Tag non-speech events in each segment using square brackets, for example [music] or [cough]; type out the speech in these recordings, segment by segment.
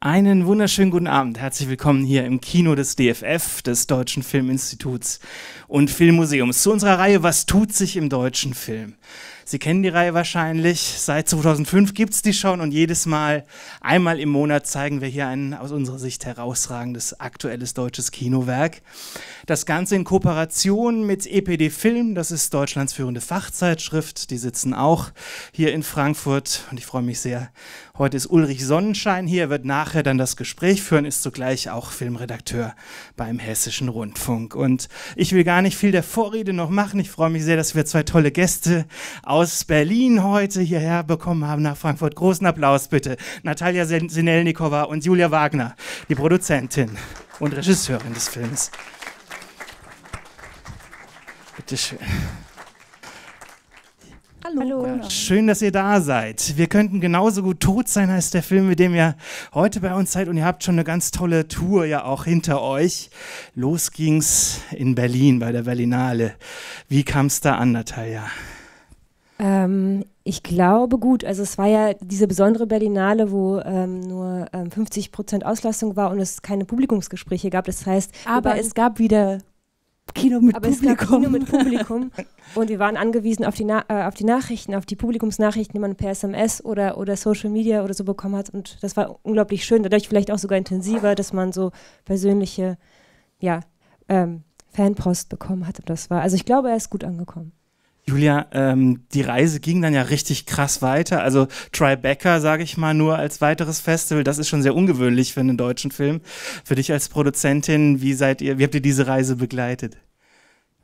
Einen wunderschönen guten Abend. Herzlich willkommen hier im Kino des DFF, des Deutschen Filminstituts und Filmmuseums, zu unserer Reihe Was tut sich im deutschen Film? Sie kennen die Reihe wahrscheinlich. Seit 2005 gibt es die schon und jedes Mal, einmal im Monat, zeigen wir hier ein aus unserer Sicht herausragendes aktuelles deutsches Kinowerk. Das Ganze in Kooperation mit EPD Film, das ist Deutschlands führende Fachzeitschrift. Die sitzen auch hier in Frankfurt und ich freue mich sehr. Heute ist Ulrich Sonnenschein hier, er wird nachher dann das Gespräch führen, ist zugleich auch Filmredakteur beim Hessischen Rundfunk. Und ich will gar nicht viel der Vorrede noch machen. Ich freue mich sehr, dass wir zwei tolle Gäste aus aus Berlin heute hierher bekommen haben nach Frankfurt. Großen Applaus bitte. Natalia Sinelnikova und Julia Wagner, die Produzentin und Regisseurin des Films. Bitte schön. Hallo. Ja, schön, dass ihr da seid. Wir könnten genauso gut tot sein als der Film, mit dem ihr heute bei uns seid. Und ihr habt schon eine ganz tolle Tour ja auch hinter euch. Los ging's in Berlin bei der Berlinale. Wie kam's da an, Natalia? Ähm, ich glaube gut. Also es war ja diese besondere Berlinale, wo ähm, nur ähm, 50 Prozent Auslastung war und es keine Publikumsgespräche gab. Das heißt, aber es gab wieder Kino mit aber Publikum. Es gab Kino mit Publikum [laughs] und wir waren angewiesen auf die, Na äh, auf die Nachrichten, auf die Publikumsnachrichten, die man per SMS oder, oder Social Media oder so bekommen hat. Und das war unglaublich schön. Dadurch vielleicht auch sogar intensiver, dass man so persönliche, ja, ähm, Fanpost bekommen hat. Und das war, also ich glaube, er ist gut angekommen. Julia, ähm, die Reise ging dann ja richtig krass weiter. Also Tribeca, sage ich mal, nur als weiteres Festival, das ist schon sehr ungewöhnlich für einen deutschen Film. Für dich als Produzentin, wie seid ihr, wie habt ihr diese Reise begleitet?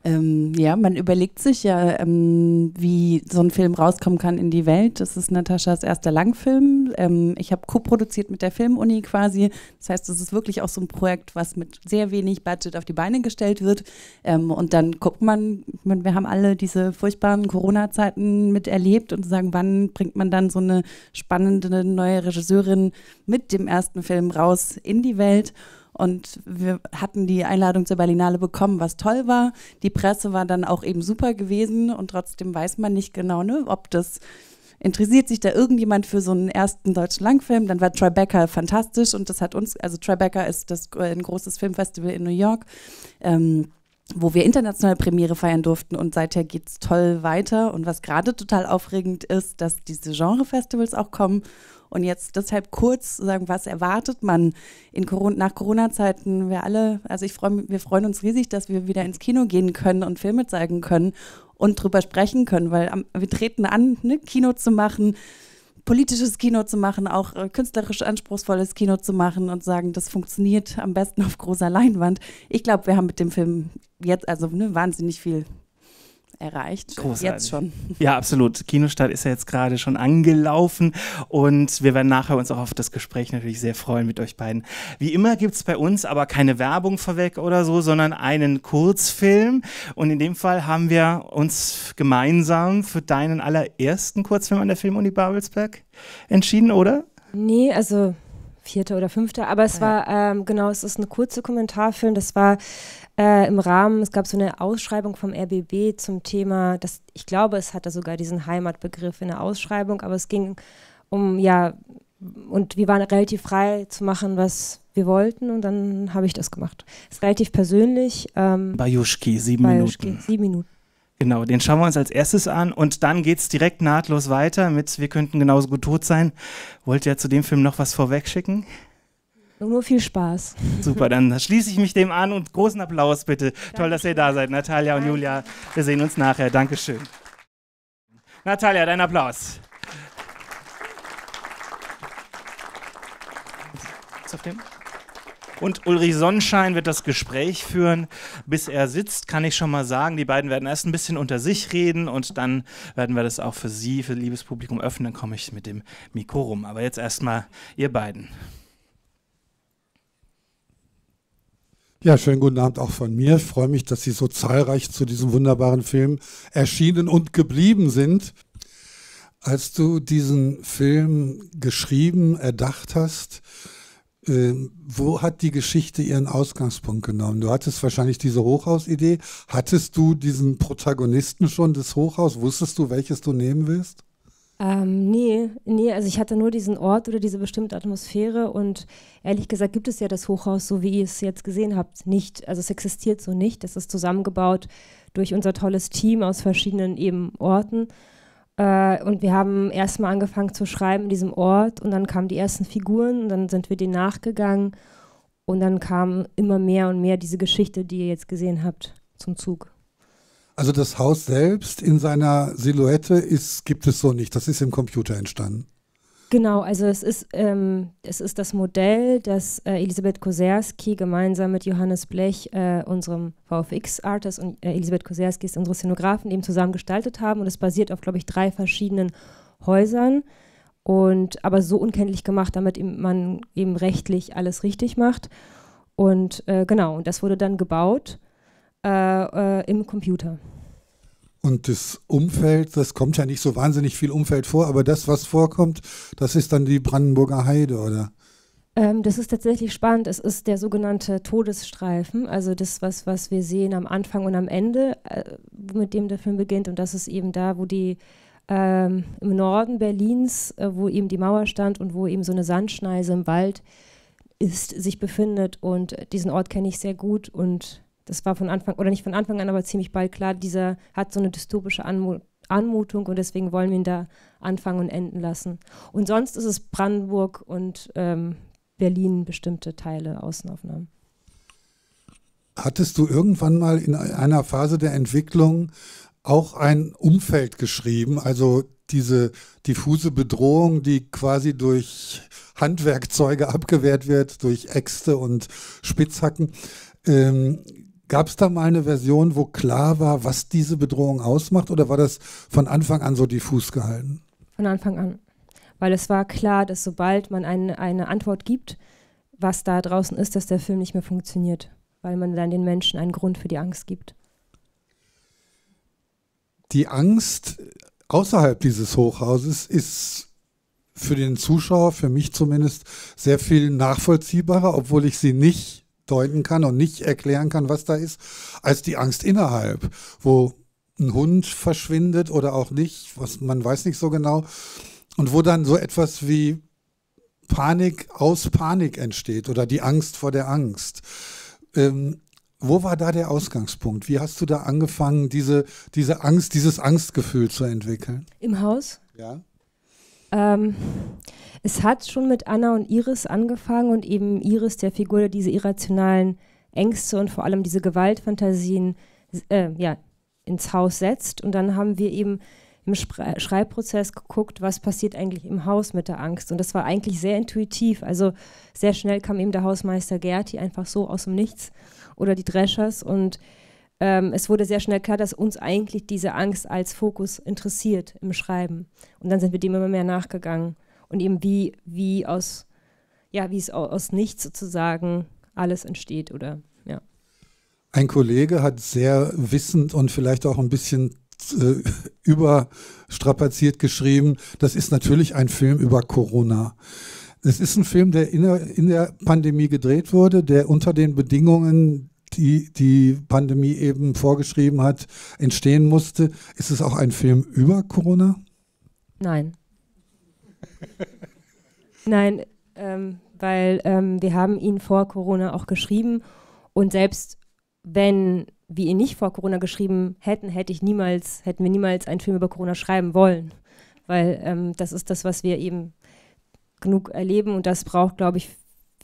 Ähm, ja, man überlegt sich ja, ähm, wie so ein Film rauskommen kann in die Welt. Das ist Nataschas erster Langfilm. Ähm, ich habe co-produziert mit der Filmuni quasi. Das heißt, es ist wirklich auch so ein Projekt, was mit sehr wenig Budget auf die Beine gestellt wird. Ähm, und dann guckt man, wir haben alle diese furchtbaren Corona-Zeiten miterlebt und sagen, wann bringt man dann so eine spannende neue Regisseurin mit dem ersten Film raus in die Welt. Und wir hatten die Einladung zur Berlinale bekommen, was toll war. Die Presse war dann auch eben super gewesen und trotzdem weiß man nicht genau, ne, ob das interessiert sich da irgendjemand für so einen ersten deutschen Langfilm? Dann war Tribeca fantastisch und das hat uns, also Tribeca ist das, ein großes Filmfestival in New York. Ähm, wo wir internationale Premiere feiern durften und seither geht es toll weiter. Und was gerade total aufregend ist, dass diese Genrefestivals auch kommen und jetzt deshalb kurz sagen, was erwartet man in Corona, nach Corona-Zeiten? Wir alle, also ich freue, wir freuen uns riesig, dass wir wieder ins Kino gehen können und Filme zeigen können und drüber sprechen können, weil am, wir treten an, ne, Kino zu machen, politisches Kino zu machen, auch äh, künstlerisch anspruchsvolles Kino zu machen und sagen, das funktioniert am besten auf großer Leinwand. Ich glaube, wir haben mit dem Film jetzt also ne, wahnsinnig viel erreicht. Großartig. Jetzt schon. Ja, absolut. Kinostart ist ja jetzt gerade schon angelaufen und wir werden nachher uns auch auf das Gespräch natürlich sehr freuen mit euch beiden. Wie immer gibt es bei uns aber keine Werbung vorweg oder so, sondern einen Kurzfilm und in dem Fall haben wir uns gemeinsam für deinen allerersten Kurzfilm an der Filmuni Babelsberg entschieden, oder? Nee, also vierter oder fünfter, aber es ah, ja. war, ähm, genau, es ist ein kurzer Kommentarfilm, das war äh, im Rahmen, es gab so eine Ausschreibung vom RBB zum Thema, das, ich glaube, es hatte sogar diesen Heimatbegriff in der Ausschreibung, aber es ging um, ja, und wir waren relativ frei zu machen, was wir wollten und dann habe ich das gemacht. Ist relativ persönlich. Ähm, Bajuschki, sieben Bajuschki, Minuten. Sieben Minuten. Genau, den schauen wir uns als erstes an und dann geht es direkt nahtlos weiter mit Wir könnten genauso gut tot sein. Wollt ihr zu dem Film noch was vorwegschicken? Nur viel Spaß. Super, dann schließe ich mich dem an und großen Applaus bitte. Danke. Toll, dass ihr da seid, Natalia und Julia. Wir sehen uns nachher. Dankeschön. Natalia, dein Applaus. Und Ulrich Sonnenschein wird das Gespräch führen. Bis er sitzt, kann ich schon mal sagen, die beiden werden erst ein bisschen unter sich reden und dann werden wir das auch für Sie, für liebes Publikum öffnen. Dann komme ich mit dem Mikro rum. Aber jetzt erstmal ihr beiden. Ja, schönen guten Abend auch von mir. Ich freue mich, dass Sie so zahlreich zu diesem wunderbaren Film erschienen und geblieben sind. Als du diesen Film geschrieben, erdacht hast, ähm, wo hat die Geschichte ihren Ausgangspunkt genommen? Du hattest wahrscheinlich diese Hochhausidee. Hattest du diesen Protagonisten schon des Hochhaus? Wusstest du, welches du nehmen willst? Ähm, nee, nee, also ich hatte nur diesen Ort oder diese bestimmte Atmosphäre und ehrlich gesagt gibt es ja das Hochhaus, so wie ihr es jetzt gesehen habt, nicht. Also es existiert so nicht. Es ist zusammengebaut durch unser tolles Team aus verschiedenen eben Orten. Äh, und wir haben erstmal angefangen zu schreiben in diesem Ort und dann kamen die ersten Figuren und dann sind wir denen nachgegangen und dann kam immer mehr und mehr diese Geschichte, die ihr jetzt gesehen habt, zum Zug. Also das Haus selbst in seiner Silhouette ist, gibt es so nicht. Das ist im Computer entstanden. Genau, also es ist, ähm, es ist das Modell, das äh, Elisabeth Koserski gemeinsam mit Johannes Blech, äh, unserem VFX-Artist und äh, Elisabeth Koserski ist unsere Szenografen, eben zusammen gestaltet haben. Und es basiert auf, glaube ich, drei verschiedenen Häusern und aber so unkenntlich gemacht, damit man eben rechtlich alles richtig macht. Und äh, genau, und das wurde dann gebaut äh, äh, im Computer. Und das Umfeld, das kommt ja nicht so wahnsinnig viel Umfeld vor, aber das, was vorkommt, das ist dann die Brandenburger Heide, oder? Ähm, das ist tatsächlich spannend. Es ist der sogenannte Todesstreifen, also das, was, was wir sehen am Anfang und am Ende, äh, mit dem der Film beginnt. Und das ist eben da, wo die ähm, im Norden Berlins, äh, wo eben die Mauer stand und wo eben so eine Sandschneise im Wald ist, sich befindet. Und diesen Ort kenne ich sehr gut und das war von Anfang, oder nicht von Anfang an, aber ziemlich bald klar, dieser hat so eine dystopische Anmut, Anmutung und deswegen wollen wir ihn da anfangen und enden lassen. Und sonst ist es Brandenburg und ähm, Berlin bestimmte Teile, Außenaufnahmen. Hattest du irgendwann mal in einer Phase der Entwicklung auch ein Umfeld geschrieben, also diese diffuse Bedrohung, die quasi durch Handwerkzeuge abgewehrt wird, durch Äxte und Spitzhacken? Ähm, Gab es da mal eine Version, wo klar war, was diese Bedrohung ausmacht, oder war das von Anfang an so diffus gehalten? Von Anfang an. Weil es war klar, dass sobald man ein, eine Antwort gibt, was da draußen ist, dass der Film nicht mehr funktioniert, weil man dann den Menschen einen Grund für die Angst gibt. Die Angst außerhalb dieses Hochhauses ist für den Zuschauer, für mich zumindest, sehr viel nachvollziehbarer, obwohl ich sie nicht deuten kann und nicht erklären kann, was da ist, als die Angst innerhalb, wo ein Hund verschwindet oder auch nicht, was man weiß nicht so genau, und wo dann so etwas wie Panik aus Panik entsteht oder die Angst vor der Angst. Ähm, wo war da der Ausgangspunkt? Wie hast du da angefangen, diese, diese Angst, dieses Angstgefühl zu entwickeln? Im Haus? Ja. Ähm, es hat schon mit Anna und Iris angefangen und eben Iris, der Figur, der diese irrationalen Ängste und vor allem diese Gewaltfantasien äh, ja, ins Haus setzt. Und dann haben wir eben im Schreibprozess geguckt, was passiert eigentlich im Haus mit der Angst. Und das war eigentlich sehr intuitiv. Also sehr schnell kam eben der Hausmeister Gerti einfach so aus dem Nichts oder die Dreschers und ähm, es wurde sehr schnell klar, dass uns eigentlich diese Angst als Fokus interessiert im Schreiben. Und dann sind wir dem immer mehr nachgegangen und eben wie, wie aus, ja, wie es aus nichts sozusagen alles entsteht oder ja. Ein Kollege hat sehr wissend und vielleicht auch ein bisschen äh, [laughs] überstrapaziert geschrieben, das ist natürlich ein Film über Corona. Es ist ein Film, der in, der in der Pandemie gedreht wurde, der unter den Bedingungen die die Pandemie eben vorgeschrieben hat, entstehen musste. Ist es auch ein Film über Corona? Nein. Nein, ähm, weil ähm, wir haben ihn vor Corona auch geschrieben und selbst wenn wir ihn nicht vor Corona geschrieben hätten, hätte ich niemals, hätten wir niemals einen Film über Corona schreiben wollen, weil ähm, das ist das, was wir eben genug erleben und das braucht, glaube ich,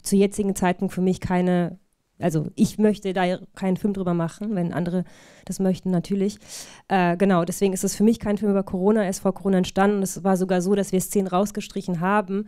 zu jetzigen Zeitpunkt für mich keine also ich möchte da keinen Film drüber machen, wenn andere das möchten, natürlich. Äh, genau, deswegen ist es für mich kein Film über Corona, er ist vor Corona entstanden. Es war sogar so, dass wir Szenen rausgestrichen haben,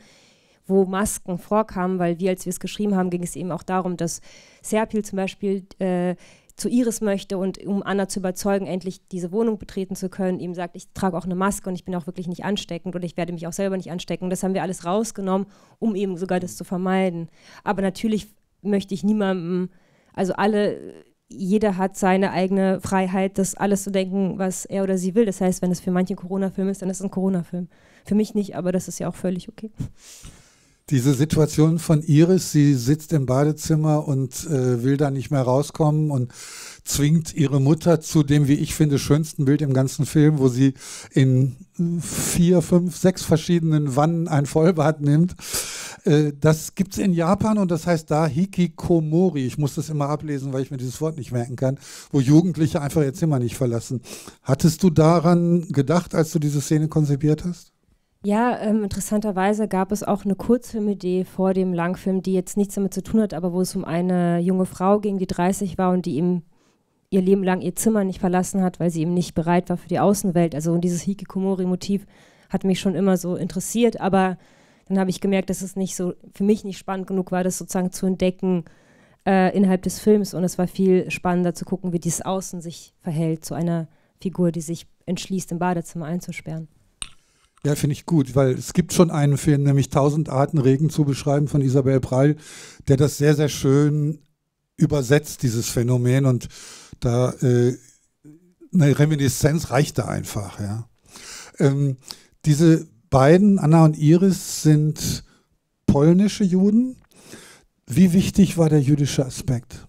wo Masken vorkamen, weil wir, als wir es geschrieben haben, ging es eben auch darum, dass Serpil zum Beispiel äh, zu Iris möchte und um Anna zu überzeugen, endlich diese Wohnung betreten zu können, ihm sagt, ich trage auch eine Maske und ich bin auch wirklich nicht ansteckend oder ich werde mich auch selber nicht anstecken. Das haben wir alles rausgenommen, um eben sogar das zu vermeiden. Aber natürlich möchte ich niemandem, also alle, jeder hat seine eigene Freiheit, das alles zu denken, was er oder sie will. Das heißt, wenn es für manche ein Corona-Film ist, dann ist es ein Corona-Film. Für mich nicht, aber das ist ja auch völlig okay. Diese Situation von Iris, sie sitzt im Badezimmer und äh, will da nicht mehr rauskommen und zwingt ihre Mutter zu dem, wie ich finde, schönsten Bild im ganzen Film, wo sie in vier, fünf, sechs verschiedenen Wannen ein Vollbad nimmt. Äh, das gibt es in Japan und das heißt da Hikikomori. Ich muss das immer ablesen, weil ich mir dieses Wort nicht merken kann, wo Jugendliche einfach ihr Zimmer nicht verlassen. Hattest du daran gedacht, als du diese Szene konzipiert hast? Ja, ähm, interessanterweise gab es auch eine Kurzfilmidee vor dem Langfilm, die jetzt nichts damit zu tun hat, aber wo es um eine junge Frau ging, die 30 war und die ihm ihr Leben lang ihr Zimmer nicht verlassen hat, weil sie eben nicht bereit war für die Außenwelt. Also und dieses Hikikomori-Motiv hat mich schon immer so interessiert, aber dann habe ich gemerkt, dass es nicht so für mich nicht spannend genug war, das sozusagen zu entdecken äh, innerhalb des Films. Und es war viel spannender zu gucken, wie dieses Außen sich verhält zu einer Figur, die sich entschließt, im Badezimmer einzusperren. Ja, finde ich gut, weil es gibt schon einen Film, nämlich Tausend Arten Regen zu beschreiben von Isabel Preil, der das sehr, sehr schön übersetzt, dieses Phänomen. Und da äh, eine Reminiszenz reicht da einfach. Ja. Ähm, diese beiden, Anna und Iris, sind polnische Juden. Wie wichtig war der jüdische Aspekt?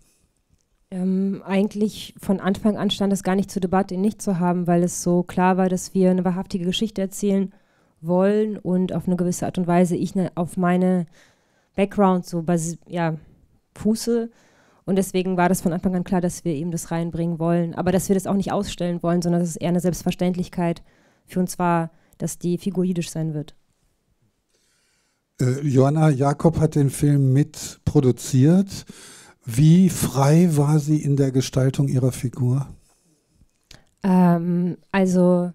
Ähm, eigentlich von Anfang an stand es gar nicht zur Debatte, ihn nicht zu haben, weil es so klar war, dass wir eine wahrhaftige Geschichte erzählen wollen und auf eine gewisse Art und Weise ich ne, auf meine Background so ja, fuße und deswegen war das von Anfang an klar, dass wir eben das reinbringen wollen. Aber dass wir das auch nicht ausstellen wollen, sondern dass es eher eine Selbstverständlichkeit für uns war, dass die Figur jiddisch sein wird. Äh, Johanna Jakob hat den Film mitproduziert. Wie frei war sie in der Gestaltung ihrer Figur? Ähm, also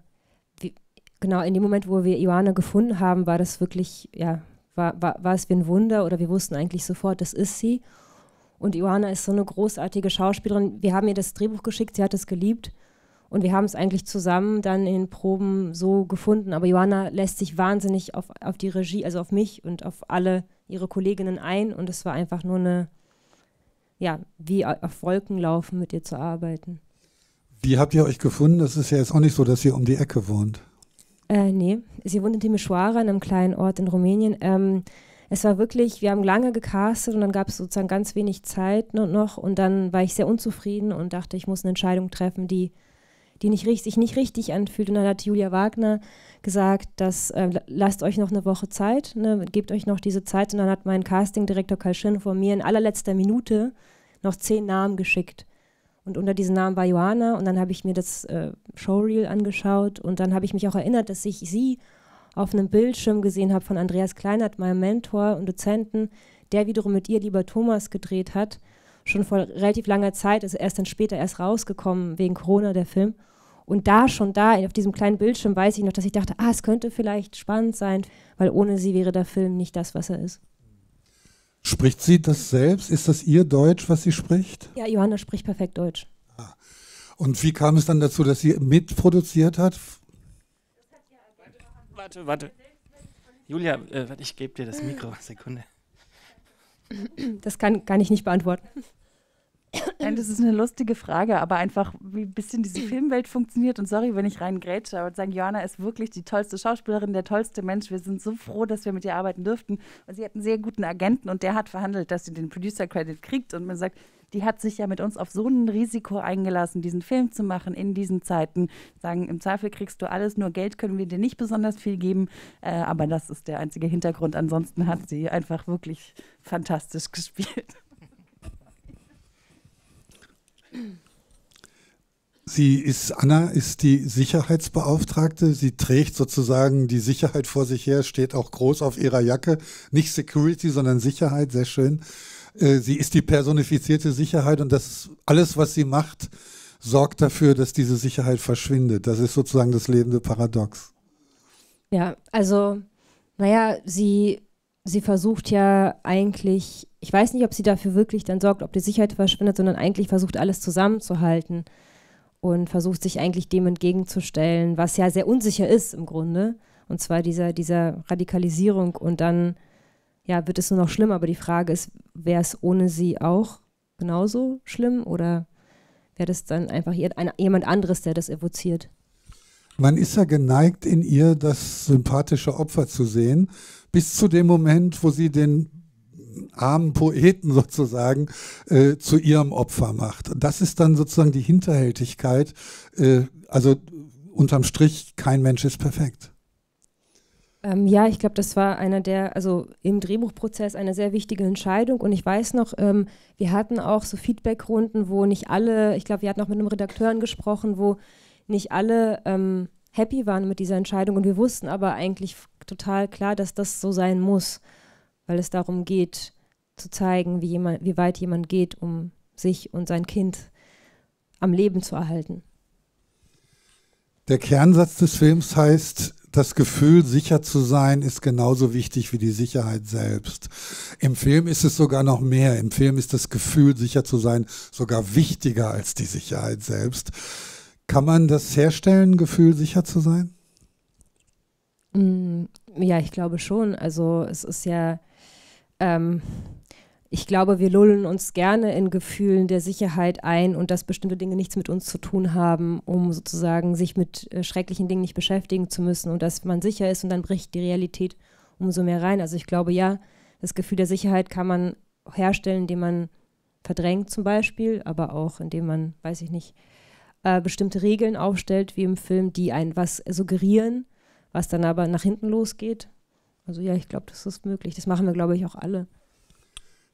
wie, genau in dem Moment, wo wir Johanna gefunden haben, war das wirklich, ja, war, war, war es wie ein Wunder oder wir wussten eigentlich sofort, das ist sie. Und Johanna ist so eine großartige Schauspielerin. Wir haben ihr das Drehbuch geschickt, sie hat es geliebt. Und wir haben es eigentlich zusammen dann in den Proben so gefunden. Aber Johanna lässt sich wahnsinnig auf, auf die Regie, also auf mich und auf alle ihre Kolleginnen ein. Und es war einfach nur eine, ja, wie auf Wolken laufen, mit ihr zu arbeiten. Wie habt ihr euch gefunden? Das ist ja jetzt auch nicht so, dass ihr um die Ecke wohnt. Äh, nee, sie wohnt in Timișoara, in einem kleinen Ort in Rumänien. Ähm, es war wirklich, wir haben lange gecastet und dann gab es sozusagen ganz wenig Zeit noch und dann war ich sehr unzufrieden und dachte, ich muss eine Entscheidung treffen, die, die nicht richtig, sich nicht richtig anfühlt. Und dann hat Julia Wagner gesagt, dass äh, lasst euch noch eine Woche Zeit, ne, gebt euch noch diese Zeit. Und dann hat mein Castingdirektor Karl Schirn vor mir in allerletzter Minute noch zehn Namen geschickt. Und unter diesen Namen war Johanna und dann habe ich mir das äh, Showreel angeschaut und dann habe ich mich auch erinnert, dass ich sie auf einem Bildschirm gesehen habe von Andreas Kleinert, meinem Mentor und Dozenten, der wiederum mit ihr, lieber Thomas, gedreht hat. Schon vor relativ langer Zeit, ist erst dann später erst rausgekommen, wegen Corona der Film. Und da schon da, auf diesem kleinen Bildschirm, weiß ich noch, dass ich dachte, ah, es könnte vielleicht spannend sein, weil ohne sie wäre der Film nicht das, was er ist. Spricht sie das selbst? Ist das ihr Deutsch, was sie spricht? Ja, Johanna spricht perfekt Deutsch. Ah. Und wie kam es dann dazu, dass sie mitproduziert hat? warte, warte. Julia, äh, warte, ich gebe dir das Mikro. Sekunde. Das kann, kann ich nicht beantworten. Nein, das ist eine lustige Frage, aber einfach, wie ein bisschen diese Filmwelt funktioniert. Und sorry, wenn ich reingrätsche, aber sagen, Johanna ist wirklich die tollste Schauspielerin, der tollste Mensch. Wir sind so froh, dass wir mit ihr arbeiten dürften. Und sie hat einen sehr guten Agenten und der hat verhandelt, dass sie den Producer-Credit kriegt. Und man sagt, die hat sich ja mit uns auf so ein Risiko eingelassen, diesen Film zu machen in diesen Zeiten. Sagen, im Zweifel kriegst du alles, nur Geld können wir dir nicht besonders viel geben. Äh, aber das ist der einzige Hintergrund. Ansonsten hat sie einfach wirklich fantastisch [laughs] gespielt. Sie ist, Anna ist die Sicherheitsbeauftragte. Sie trägt sozusagen die Sicherheit vor sich her, steht auch groß auf ihrer Jacke. Nicht Security, sondern Sicherheit, sehr schön. Äh, sie ist die personifizierte Sicherheit und das alles, was sie macht, sorgt dafür, dass diese Sicherheit verschwindet. Das ist sozusagen das lebende Paradox. Ja, also, naja, sie, sie versucht ja eigentlich, ich weiß nicht, ob sie dafür wirklich dann sorgt, ob die Sicherheit verschwindet, sondern eigentlich versucht, alles zusammenzuhalten und versucht sich eigentlich dem entgegenzustellen, was ja sehr unsicher ist im Grunde. Und zwar dieser, dieser Radikalisierung und dann ja, wird es nur noch schlimmer. Aber die Frage ist, wäre es ohne sie auch genauso schlimm oder wäre das dann einfach jemand anderes, der das evoziert? Man ist ja geneigt, in ihr das sympathische Opfer zu sehen, bis zu dem Moment, wo sie den armen Poeten [laughs] sozusagen äh, zu ihrem Opfer macht. Das ist dann sozusagen die Hinterhältigkeit. Äh, also unterm Strich, kein Mensch ist perfekt. Ähm, ja, ich glaube, das war einer der, also im Drehbuchprozess eine sehr wichtige Entscheidung. Und ich weiß noch, ähm, wir hatten auch so Feedbackrunden, wo nicht alle, ich glaube, wir hatten auch mit einem Redakteur gesprochen, wo nicht alle ähm, happy waren mit dieser Entscheidung. Und wir wussten aber eigentlich total klar, dass das so sein muss, weil es darum geht, zu zeigen, wie, jemand, wie weit jemand geht, um sich und sein Kind am Leben zu erhalten. Der Kernsatz des Films heißt, das Gefühl, sicher zu sein, ist genauso wichtig wie die Sicherheit selbst. Im Film ist es sogar noch mehr. Im Film ist das Gefühl, sicher zu sein, sogar wichtiger als die Sicherheit selbst. Kann man das herstellen, Gefühl, sicher zu sein? Mm, ja, ich glaube schon. Also es ist ja, ähm, ich glaube, wir lullen uns gerne in Gefühlen der Sicherheit ein und dass bestimmte Dinge nichts mit uns zu tun haben, um sozusagen sich mit äh, schrecklichen Dingen nicht beschäftigen zu müssen und dass man sicher ist und dann bricht die Realität umso mehr rein. Also ich glaube, ja, das Gefühl der Sicherheit kann man herstellen, indem man verdrängt zum Beispiel, aber auch indem man, weiß ich nicht, äh, bestimmte Regeln aufstellt, wie im Film, die einen was suggerieren, was dann aber nach hinten losgeht. Also ja, ich glaube, das ist möglich. Das machen wir, glaube ich, auch alle.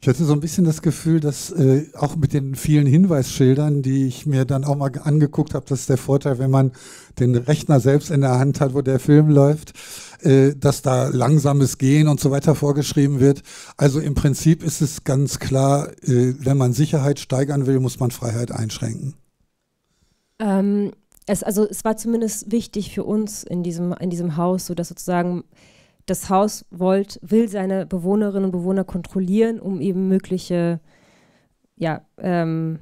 Ich hatte so ein bisschen das Gefühl, dass äh, auch mit den vielen Hinweisschildern, die ich mir dann auch mal angeguckt habe, das ist der Vorteil, wenn man den Rechner selbst in der Hand hat, wo der Film läuft, äh, dass da langsames Gehen und so weiter vorgeschrieben wird. Also im Prinzip ist es ganz klar, äh, wenn man Sicherheit steigern will, muss man Freiheit einschränken. Ähm, es, also es war zumindest wichtig für uns in diesem, in diesem Haus, so dass sozusagen das Haus wollt, will seine Bewohnerinnen und Bewohner kontrollieren, um eben mögliche ja, ähm,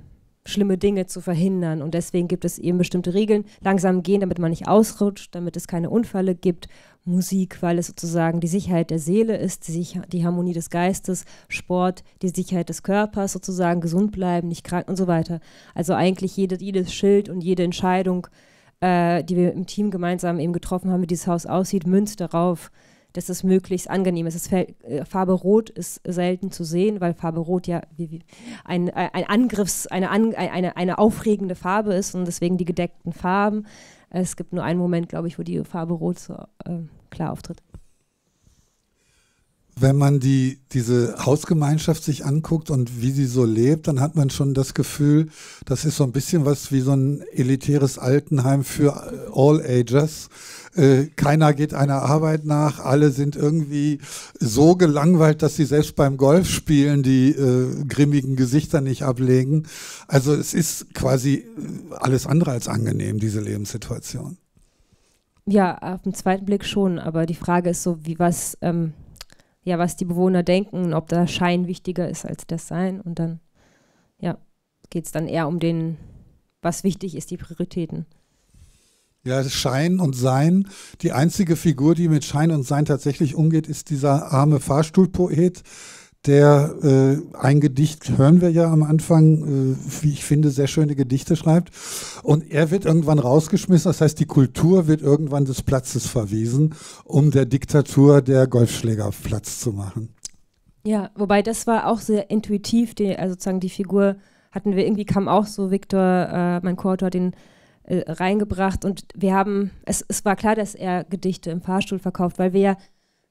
schlimme Dinge zu verhindern. Und deswegen gibt es eben bestimmte Regeln. Langsam gehen, damit man nicht ausrutscht, damit es keine Unfälle gibt. Musik, weil es sozusagen die Sicherheit der Seele ist, die, Sicher die Harmonie des Geistes, Sport, die Sicherheit des Körpers, sozusagen gesund bleiben, nicht krank und so weiter. Also eigentlich jede, jedes Schild und jede Entscheidung, äh, die wir im Team gemeinsam eben getroffen haben, wie dieses Haus aussieht, münzt darauf, dass es möglichst angenehm ist. Fällt, äh, Farbe Rot ist selten zu sehen, weil Farbe Rot ja wie, wie ein, ein Angriffs-, eine, an, eine, eine aufregende Farbe ist und deswegen die gedeckten Farben. Es gibt nur einen Moment, glaube ich, wo die Farbe Rot so äh, klar auftritt wenn man die, diese Hausgemeinschaft sich anguckt und wie sie so lebt, dann hat man schon das Gefühl, das ist so ein bisschen was wie so ein elitäres Altenheim für All-Agers. Äh, keiner geht einer Arbeit nach, alle sind irgendwie so gelangweilt, dass sie selbst beim Golfspielen die äh, grimmigen Gesichter nicht ablegen. Also es ist quasi äh, alles andere als angenehm, diese Lebenssituation. Ja, auf den zweiten Blick schon, aber die Frage ist so, wie was... Ähm ja, was die Bewohner denken, ob der Schein wichtiger ist als das Sein. Und dann, ja, geht es dann eher um den, was wichtig ist, die Prioritäten. Ja, Schein und Sein. Die einzige Figur, die mit Schein und Sein tatsächlich umgeht, ist dieser arme Fahrstuhlpoet, der äh, ein Gedicht, hören wir ja am Anfang, äh, wie ich finde, sehr schöne Gedichte schreibt. Und er wird irgendwann rausgeschmissen, das heißt, die Kultur wird irgendwann des Platzes verwiesen, um der Diktatur der Golfschläger Platz zu machen. Ja, wobei das war auch sehr intuitiv, die, also sozusagen die Figur hatten wir irgendwie, kam auch so Viktor, äh, mein Co-Autor, den äh, reingebracht und wir haben, es, es war klar, dass er Gedichte im Fahrstuhl verkauft, weil wir ja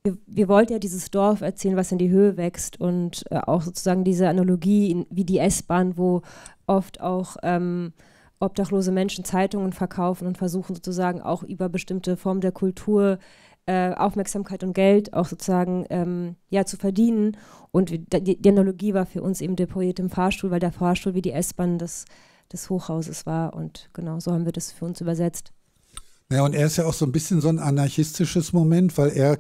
wir, wir wollten ja dieses Dorf erzählen, was in die Höhe wächst und äh, auch sozusagen diese Analogie in, wie die S-Bahn, wo oft auch ähm, obdachlose Menschen Zeitungen verkaufen und versuchen sozusagen auch über bestimmte Formen der Kultur äh, Aufmerksamkeit und Geld auch sozusagen ähm, ja, zu verdienen. Und die, die, Analogie war für uns eben der Projekt im Fahrstuhl, weil der Fahrstuhl wie die S-Bahn des, des Hochhauses war. Und genau so haben wir das für uns übersetzt. Ja, und er ist ja auch so ein bisschen so ein anarchistisches Moment, weil er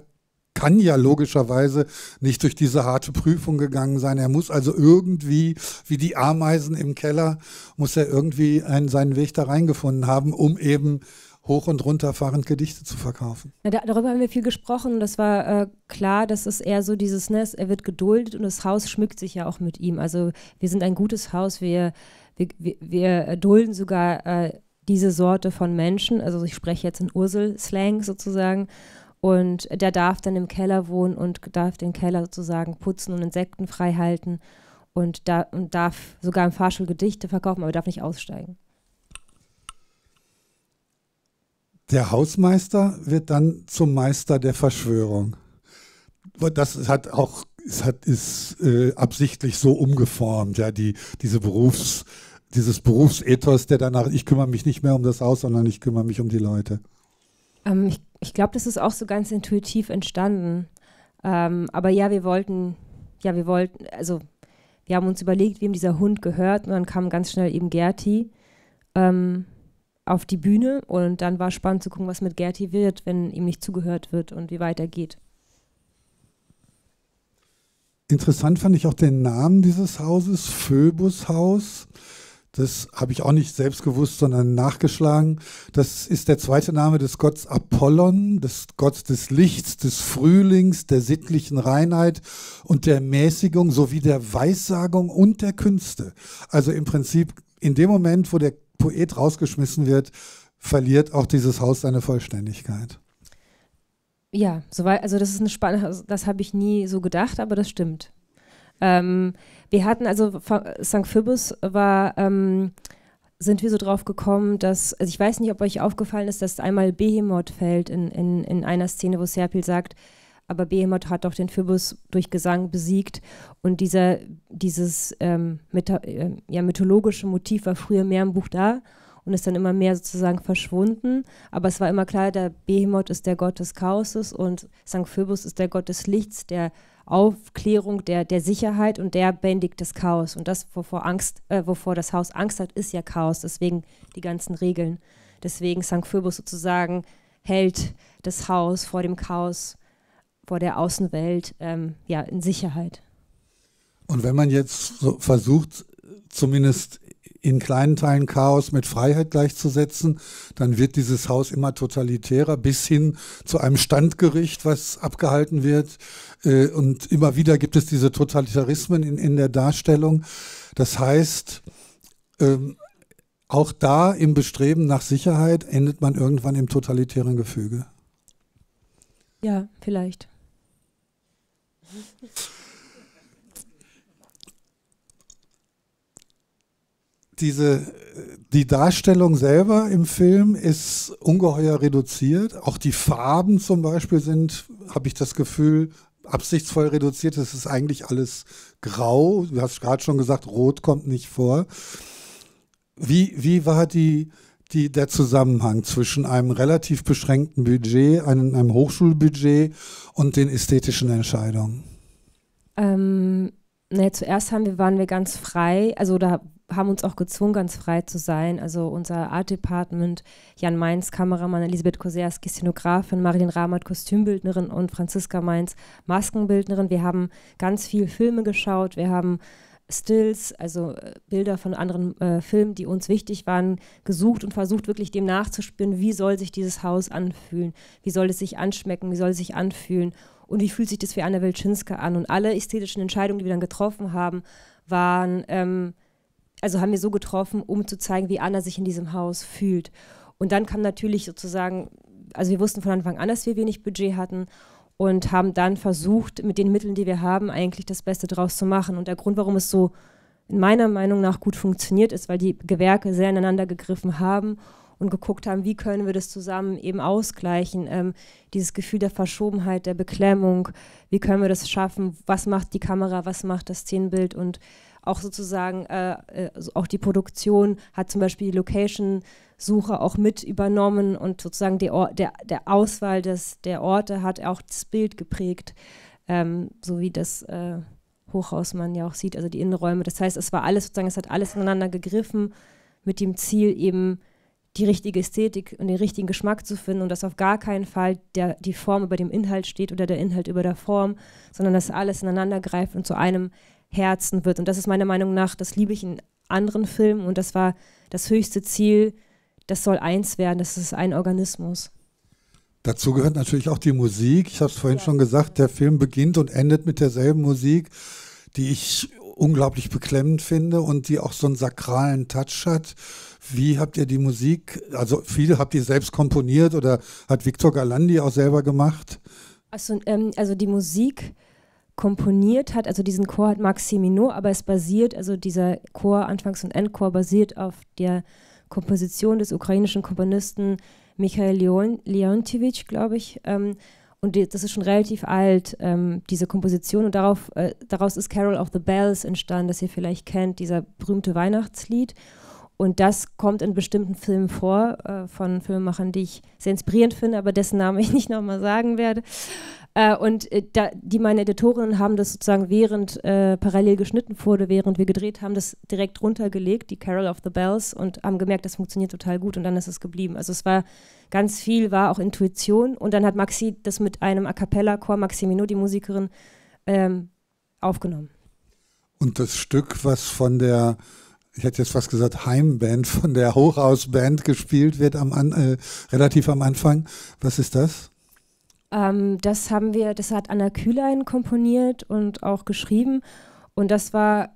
kann ja logischerweise nicht durch diese harte Prüfung gegangen sein. Er muss also irgendwie, wie die Ameisen im Keller, muss er irgendwie einen, seinen Weg da reingefunden haben, um eben hoch und runter fahrend Gedichte zu verkaufen. Ja, da, darüber haben wir viel gesprochen das war äh, klar, dass es eher so dieses, ne, er wird geduldet und das Haus schmückt sich ja auch mit ihm. Also wir sind ein gutes Haus, wir, wir, wir dulden sogar äh, diese Sorte von Menschen. Also ich spreche jetzt in Ursel-Slang sozusagen. Und der darf dann im Keller wohnen und darf den Keller sozusagen putzen und Insekten frei halten und, da, und darf sogar im Fahrstuhl Gedichte verkaufen, aber darf nicht aussteigen. Der Hausmeister wird dann zum Meister der Verschwörung. Das hat auch es hat, ist äh, absichtlich so umgeformt, ja, die, diese Berufs, dieses Berufsethos, der danach, ich kümmere mich nicht mehr um das Haus, sondern ich kümmere mich um die Leute. Ähm, ich ich glaube, das ist auch so ganz intuitiv entstanden. Ähm, aber ja, wir wollten, ja, wir wollten, also wir haben uns überlegt, wem dieser Hund gehört und dann kam ganz schnell eben Gerti ähm, auf die Bühne und dann war spannend zu gucken, was mit Gerti wird, wenn ihm nicht zugehört wird und wie weitergeht. Interessant fand ich auch den Namen dieses Hauses, Phoebus Haus. Phoebus-Haus das habe ich auch nicht selbst gewusst, sondern nachgeschlagen. Das ist der zweite Name des Gottes Apollon, des Gottes des Lichts, des Frühlings, der sittlichen Reinheit und der Mäßigung sowie der Weissagung und der Künste. Also im Prinzip in dem Moment, wo der Poet rausgeschmissen wird, verliert auch dieses Haus seine Vollständigkeit. Ja, soweit, also das ist eine Spannung, das habe ich nie so gedacht, aber das stimmt. Ähm, wir hatten also, St. Phoebus war, ähm, sind wir so drauf gekommen, dass, also ich weiß nicht, ob euch aufgefallen ist, dass einmal Behemoth fällt in, in, in einer Szene, wo Serpil sagt, aber Behemoth hat doch den Phoebus durch Gesang besiegt und dieser, dieses ähm, äh, ja, mythologische Motiv war früher mehr im Buch da und ist dann immer mehr sozusagen verschwunden. Aber es war immer klar, der Behemoth ist der Gott des Chaoses und St. Phoebus ist der Gott des Lichts, der Aufklärung der, der Sicherheit und der bändigt das Chaos. Und das, wovor, Angst, äh, wovor das Haus Angst hat, ist ja Chaos. Deswegen die ganzen Regeln. Deswegen St. Phoebus sozusagen hält das Haus vor dem Chaos, vor der Außenwelt ähm, ja, in Sicherheit. Und wenn man jetzt so versucht, zumindest in kleinen Teilen Chaos mit Freiheit gleichzusetzen, dann wird dieses Haus immer totalitärer bis hin zu einem Standgericht, was abgehalten wird. Äh, und immer wieder gibt es diese Totalitarismen in, in der Darstellung. Das heißt, ähm, auch da im Bestreben nach Sicherheit endet man irgendwann im totalitären Gefüge. Ja, vielleicht. diese, die Darstellung selber im Film ist ungeheuer reduziert. Auch die Farben zum Beispiel sind, habe ich das Gefühl, absichtsvoll reduziert. Es ist eigentlich alles grau. Du hast gerade schon gesagt, rot kommt nicht vor. Wie, wie war die, die, der Zusammenhang zwischen einem relativ beschränkten Budget, einem, einem Hochschulbudget und den ästhetischen Entscheidungen? Ähm, naja, zuerst haben wir, waren wir ganz frei, also da haben uns auch gezwungen, ganz frei zu sein. Also unser Art Department, Jan Mainz, Kameramann, Elisabeth Koserski, Szenografin, Marilyn Rahmat, Kostümbildnerin und Franziska Mainz, Maskenbildnerin. Wir haben ganz viel Filme geschaut. Wir haben Stills, also äh, Bilder von anderen äh, Filmen, die uns wichtig waren, gesucht und versucht wirklich dem nachzuspüren, wie soll sich dieses Haus anfühlen, wie soll es sich anschmecken, wie soll es sich anfühlen und wie fühlt sich das für Anna Welczynska an. Und alle ästhetischen Entscheidungen, die wir dann getroffen haben, waren ähm, also haben wir so getroffen, um zu zeigen, wie Anna sich in diesem Haus fühlt. Und dann kam natürlich sozusagen, also wir wussten von Anfang an, dass wir wenig Budget hatten und haben dann versucht, mit den Mitteln, die wir haben, eigentlich das Beste draus zu machen. Und der Grund, warum es so in meiner Meinung nach gut funktioniert, ist, weil die Gewerke sehr ineinander gegriffen haben und geguckt haben, wie können wir das zusammen eben ausgleichen, ähm, dieses Gefühl der Verschobenheit, der Beklemmung, wie können wir das schaffen, was macht die Kamera, was macht das Szenenbild und auch sozusagen, äh, äh auch die Produktion hat zum Beispiel die Location-Suche auch mit übernommen und sozusagen der, der, der Auswahl des, der Orte hat auch das Bild geprägt, ähm, so wie das äh, Hochhaus man ja auch sieht, also die Innenräume. Das heißt, es war alles sozusagen, es hat alles ineinander gegriffen mit dem Ziel eben, die richtige Ästhetik und den richtigen Geschmack zu finden und dass auf gar keinen Fall der, die Form über dem Inhalt steht oder der Inhalt über der Form, sondern dass alles ineinander greift und zu einem Herzen wird. Und das ist meiner Meinung nach, das liebe ich in anderen Filmen und das war das höchste Ziel, das soll eins werden, das ist ein Organismus. Dazu gehört natürlich auch die Musik. Ich habe es vorhin ja. schon gesagt, der Film beginnt und endet mit derselben Musik, die ich unglaublich beklemmend finde und die auch so einen sakralen Touch hat. Wie habt ihr die Musik, also viele habt ihr selbst komponiert oder hat Victor Galandi auch selber gemacht? Also, ähm, also die Musik komponiert hat, also diesen Chor hat Maxi Minot, aber es basiert, also dieser Chor, Anfangs- und Endchor, basiert auf der Komposition des ukrainischen Komponisten Michael Leon, Leontiewicz, glaube ich. Ähm, und die, das ist schon relativ alt, ähm, diese Komposition. Und darauf, äh, daraus ist Carol of the Bells entstanden, das ihr vielleicht kennt, dieser berühmte Weihnachtslied. Und das kommt in bestimmten Filmen vor, äh, von Filmemachern, die ich sehr inspirierend finde, aber dessen Namen [laughs] ich nicht nochmal sagen werde. Äh, und äh, da, die meine Editorinnen haben das sozusagen während äh, parallel geschnitten wurde, während wir gedreht haben, das direkt runtergelegt, die Carol of the Bells, und haben gemerkt, das funktioniert total gut und dann ist es geblieben. Also es war ganz viel, war auch Intuition. Und dann hat Maxi das mit einem A cappella-Chor, Maxi Minot, die Musikerin, ähm, aufgenommen. Und das Stück, was von der ich hätte jetzt fast gesagt Heimband, von der Hochhausband gespielt wird am äh, relativ am Anfang. Was ist das? Ähm, das haben wir, das hat Anna Kühlein komponiert und auch geschrieben. Und das war,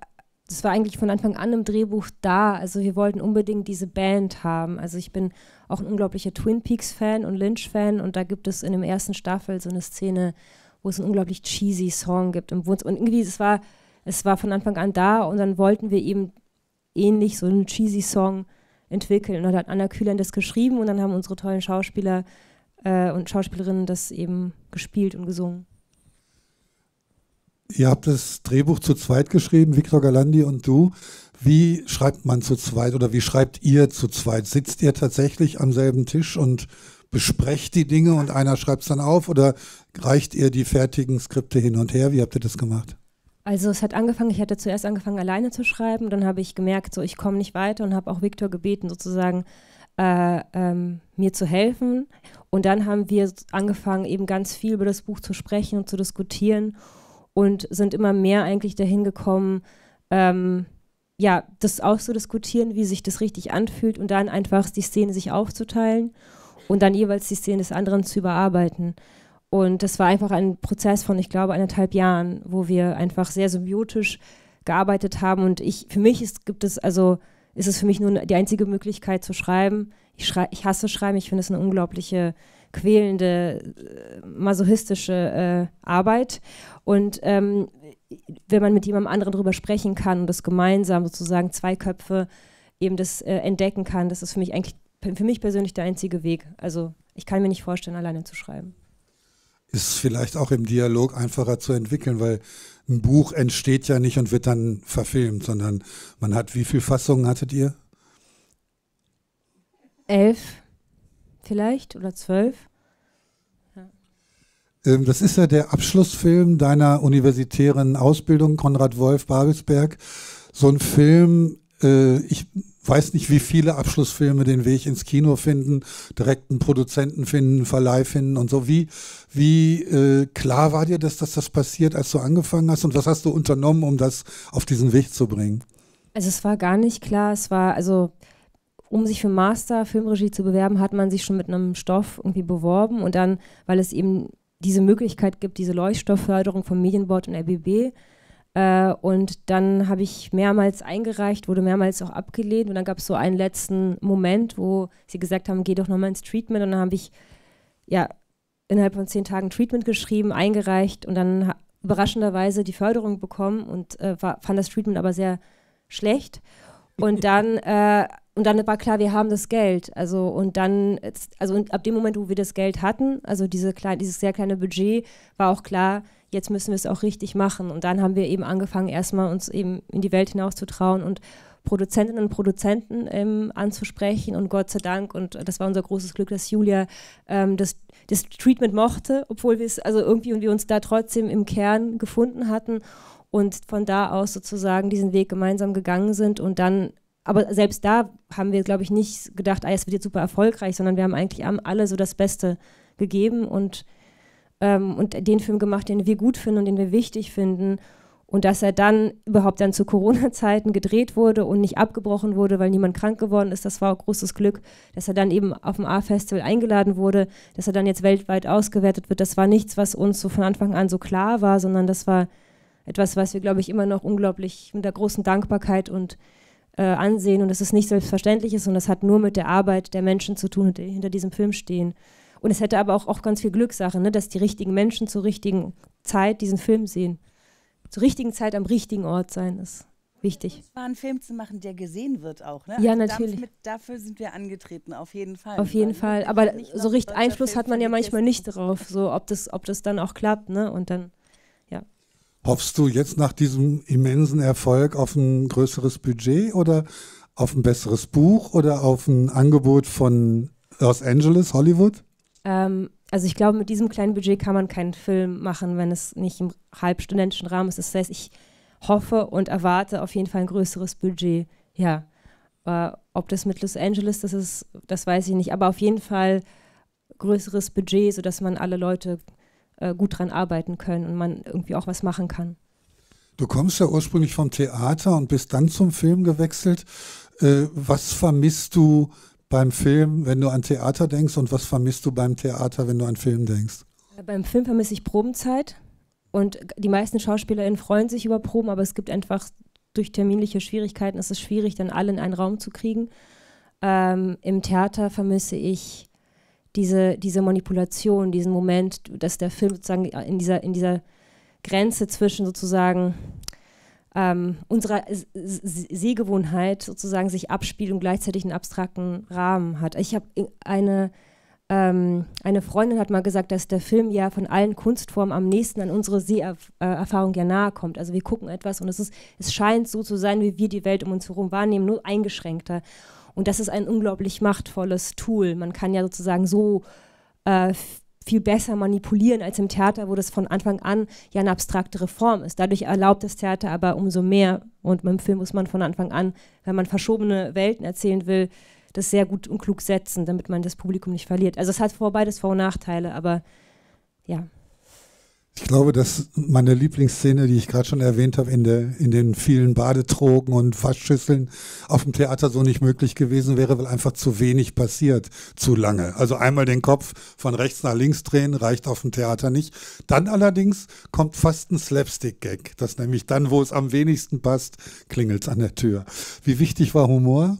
das war eigentlich von Anfang an im Drehbuch da. Also wir wollten unbedingt diese Band haben. Also ich bin auch ein unglaublicher Twin Peaks-Fan und Lynch-Fan und da gibt es in der ersten Staffel so eine Szene, wo es einen unglaublich cheesy Song gibt im Wohnzimmer. Und irgendwie, es war, es war von Anfang an da und dann wollten wir eben ähnlich so einen cheesy Song entwickeln. Und dann hat Anna Kühlein das geschrieben und dann haben unsere tollen Schauspieler äh, und Schauspielerinnen das eben gespielt und gesungen. Ihr habt das Drehbuch zu zweit geschrieben, Viktor Galandi und du. Wie schreibt man zu zweit oder wie schreibt ihr zu zweit? Sitzt ihr tatsächlich am selben Tisch und besprecht die Dinge und einer schreibt es dann auf oder reicht ihr die fertigen Skripte hin und her? Wie habt ihr das gemacht? Also es hat angefangen, ich hatte zuerst angefangen alleine zu schreiben, dann habe ich gemerkt, so ich komme nicht weiter und habe auch Viktor gebeten sozusagen, äh, ähm, mir zu helfen. Und dann haben wir angefangen, eben ganz viel über das Buch zu sprechen und zu diskutieren und sind immer mehr eigentlich dahin gekommen, ähm, ja, das auszudiskutieren, wie sich das richtig anfühlt und dann einfach die Szene sich aufzuteilen und dann jeweils die Szene des anderen zu überarbeiten. Und das war einfach ein Prozess von, ich glaube, anderthalb Jahren, wo wir einfach sehr symbiotisch gearbeitet haben. Und ich, für mich ist, gibt es also ist es für mich nur die einzige Möglichkeit zu schreiben. Ich, schrei ich hasse Schreiben, ich finde es eine unglaubliche, quälende, äh, masochistische äh, Arbeit. Und ähm, wenn man mit jemandem anderen darüber sprechen kann und das gemeinsam sozusagen zwei Köpfe eben das äh, entdecken kann, das ist für mich eigentlich für mich persönlich der einzige Weg. Also ich kann mir nicht vorstellen, alleine zu schreiben. Ist vielleicht auch im Dialog einfacher zu entwickeln, weil ein Buch entsteht ja nicht und wird dann verfilmt, sondern man hat, wie viele Fassungen hattet ihr? Elf vielleicht oder zwölf. Ähm, das ist ja der Abschlussfilm deiner universitären Ausbildung, Konrad Wolf, Babelsberg. So ein Film, äh, ich weiß nicht, wie viele Abschlussfilme den Weg ins Kino finden, direkten Produzenten finden, Verleih finden und so. Wie wie äh, klar war dir, dass, dass das passiert, als du angefangen hast? Und was hast du unternommen, um das auf diesen Weg zu bringen? Also es war gar nicht klar. Es war also um sich für Master Filmregie zu bewerben, hat man sich schon mit einem Stoff irgendwie beworben und dann, weil es eben diese Möglichkeit gibt, diese Leuchtstoffförderung vom Medienbord und RBB. Äh, und dann habe ich mehrmals eingereicht, wurde mehrmals auch abgelehnt und dann gab es so einen letzten Moment, wo sie gesagt haben, geh doch nochmal ins Treatment und dann habe ich ja innerhalb von zehn Tagen Treatment geschrieben, eingereicht und dann überraschenderweise die Förderung bekommen und äh, war, fand das Treatment aber sehr schlecht. Und [laughs] dann, äh, und dann war klar, wir haben das Geld. Also, und dann, also ab dem Moment, wo wir das Geld hatten, also diese klein, dieses sehr kleine Budget, war auch klar, jetzt müssen wir es auch richtig machen. Und dann haben wir eben angefangen, erstmal uns eben in die Welt hinauszutrauen und Produzentinnen und Produzenten ähm, anzusprechen und Gott sei Dank, und das war unser großes Glück, dass Julia ähm, das, das Treatment mochte, obwohl wir es also irgendwie und wir uns da trotzdem im Kern gefunden hatten und von da aus sozusagen diesen Weg gemeinsam gegangen sind und dann aber selbst da haben wir, glaube ich, nicht gedacht, ah, es wird jetzt super erfolgreich, sondern wir haben eigentlich alle so das Beste gegeben und, ähm, und den Film gemacht, den wir gut finden und den wir wichtig finden. Und dass er dann überhaupt dann zu Corona-Zeiten gedreht wurde und nicht abgebrochen wurde, weil niemand krank geworden ist, das war auch großes Glück. Dass er dann eben auf dem A-Festival eingeladen wurde, dass er dann jetzt weltweit ausgewertet wird, das war nichts, was uns so von Anfang an so klar war, sondern das war etwas, was wir, glaube ich, immer noch unglaublich mit der großen Dankbarkeit und äh, ansehen und das ist nicht selbstverständlich ist und das hat nur mit der Arbeit der Menschen zu tun, die hinter diesem Film stehen. Und es hätte aber auch, auch ganz viel Glückssache, ne, dass die richtigen Menschen zur richtigen Zeit diesen Film sehen zur richtigen Zeit am richtigen Ort sein ist wichtig. Es war ein Film zu machen, der gesehen wird auch, ne? Ja, also natürlich. Damit, dafür sind wir angetreten, auf jeden Fall. Auf jeden Fall, aber so richtig Einfluss Film hat man ja manchmal nicht darauf, so ob das, ob das dann auch klappt, ne? Und dann, ja. Hoffst du jetzt nach diesem immensen Erfolg auf ein größeres Budget oder auf ein besseres Buch oder auf ein Angebot von Los Angeles, Hollywood? Ähm, also ich glaube, mit diesem kleinen Budget kann man keinen Film machen, wenn es nicht im halbstudentischen Rahmen ist. Das heißt, ich hoffe und erwarte auf jeden Fall ein größeres Budget. Ja, äh, ob das mit Los Angeles, das ist, das weiß ich nicht, aber auf jeden Fall größeres Budget, sodass man alle Leute äh, gut dran arbeiten können und man irgendwie auch was machen kann. Du kommst ja ursprünglich vom Theater und bist dann zum Film gewechselt. Äh, was vermisst du beim Film, wenn du an Theater denkst und was vermisst du beim Theater, wenn du an Film denkst? Äh, beim Film vermisse ich Probenzeit und die meisten SchauspielerInnen freuen sich über Proben, aber es gibt einfach durch terminliche Schwierigkeiten, ist es schwierig, dann alle in einen Raum zu kriegen. Ähm, Im Theater vermisse ich diese, diese Manipulation, diesen Moment, dass der Film sozusagen in dieser, in dieser Grenze zwischen sozusagen ähm, unserer Sehgewohnheit sozusagen sich abspielt und gleichzeitig einen abstrakten Rahmen hat. Ich habe eine, ähm, eine Freundin hat mal gesagt, dass der Film ja von allen Kunstformen am nächsten an unsere Seherfahrung äh, ja nahe kommt. Also wir gucken etwas und es, ist, es scheint so zu sein, wie wir die Welt um uns herum wahrnehmen, nur eingeschränkter. Und das ist ein unglaublich machtvolles Tool. Man kann ja sozusagen so äh, viel besser manipulieren als im Theater, wo das von Anfang an ja eine abstraktere Form ist. Dadurch erlaubt das Theater aber umso mehr. Und beim Film muss man von Anfang an, wenn man verschobene Welten erzählen will, das sehr gut und klug setzen, damit man das Publikum nicht verliert. Also es hat vor beides Vor- und Nachteile, aber ja. Ich glaube, dass meine Lieblingsszene, die ich gerade schon erwähnt habe, in, in den vielen Badetrogen und Waschschüsseln auf dem Theater so nicht möglich gewesen wäre, weil einfach zu wenig passiert, zu lange. Also einmal den Kopf von rechts nach links drehen, reicht auf dem Theater nicht. Dann allerdings kommt fast ein Slapstick-Gag, dass nämlich dann, wo es am wenigsten passt, klingelt es an der Tür. Wie wichtig war Humor?